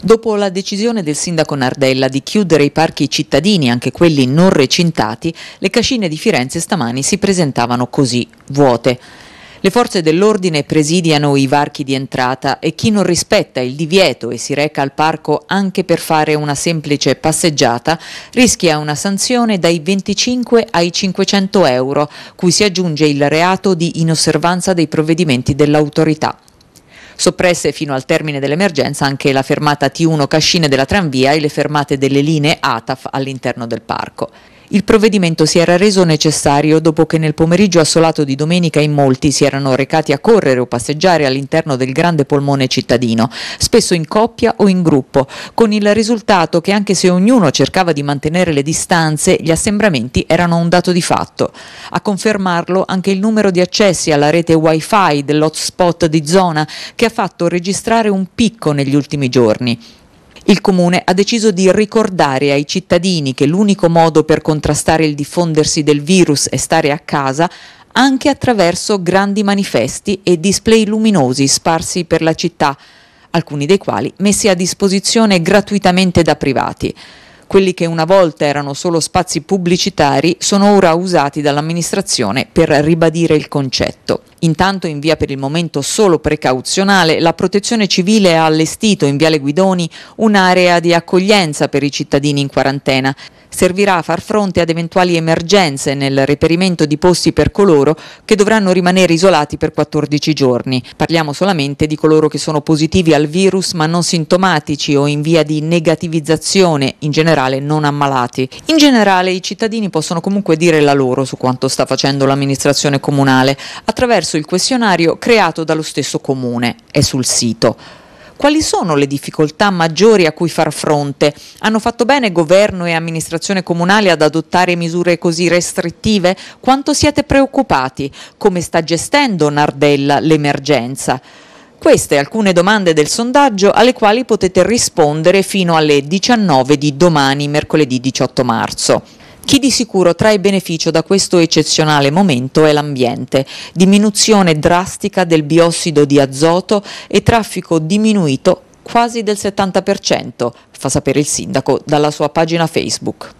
Dopo la decisione del sindaco Nardella di chiudere i parchi cittadini, anche quelli non recintati, le cascine di Firenze stamani si presentavano così, vuote. Le forze dell'ordine presidiano i varchi di entrata e chi non rispetta il divieto e si reca al parco anche per fare una semplice passeggiata rischia una sanzione dai 25 ai 500 euro, cui si aggiunge il reato di inosservanza dei provvedimenti dell'autorità. Soppresse fino al termine dell'emergenza anche la fermata T1 Cascine della tranvia e le fermate delle linee ATAF all'interno del parco. Il provvedimento si era reso necessario dopo che nel pomeriggio assolato di domenica in molti si erano recati a correre o passeggiare all'interno del grande polmone cittadino, spesso in coppia o in gruppo, con il risultato che anche se ognuno cercava di mantenere le distanze, gli assembramenti erano un dato di fatto. A confermarlo anche il numero di accessi alla rete wifi dell'hotspot di zona che ha fatto registrare un picco negli ultimi giorni. Il Comune ha deciso di ricordare ai cittadini che l'unico modo per contrastare il diffondersi del virus è stare a casa anche attraverso grandi manifesti e display luminosi sparsi per la città, alcuni dei quali messi a disposizione gratuitamente da privati. Quelli che una volta erano solo spazi pubblicitari sono ora usati dall'amministrazione per ribadire il concetto. Intanto in via per il momento solo precauzionale, la protezione civile ha allestito in Viale Guidoni un'area di accoglienza per i cittadini in quarantena. Servirà a far fronte ad eventuali emergenze nel reperimento di posti per coloro che dovranno rimanere isolati per 14 giorni. Parliamo solamente di coloro che sono positivi al virus ma non sintomatici o in via di negativizzazione, in generale generale non ammalati. In generale i cittadini possono comunque dire la loro su quanto sta facendo l'amministrazione comunale attraverso il questionario creato dallo stesso comune, è sul sito. Quali sono le difficoltà maggiori a cui far fronte? Hanno fatto bene governo e amministrazione comunale ad adottare misure così restrittive? Quanto siete preoccupati? Come sta gestendo Nardella l'emergenza? Queste alcune domande del sondaggio alle quali potete rispondere fino alle 19 di domani, mercoledì 18 marzo. Chi di sicuro trae beneficio da questo eccezionale momento è l'ambiente, diminuzione drastica del biossido di azoto e traffico diminuito quasi del 70%, fa sapere il sindaco dalla sua pagina Facebook.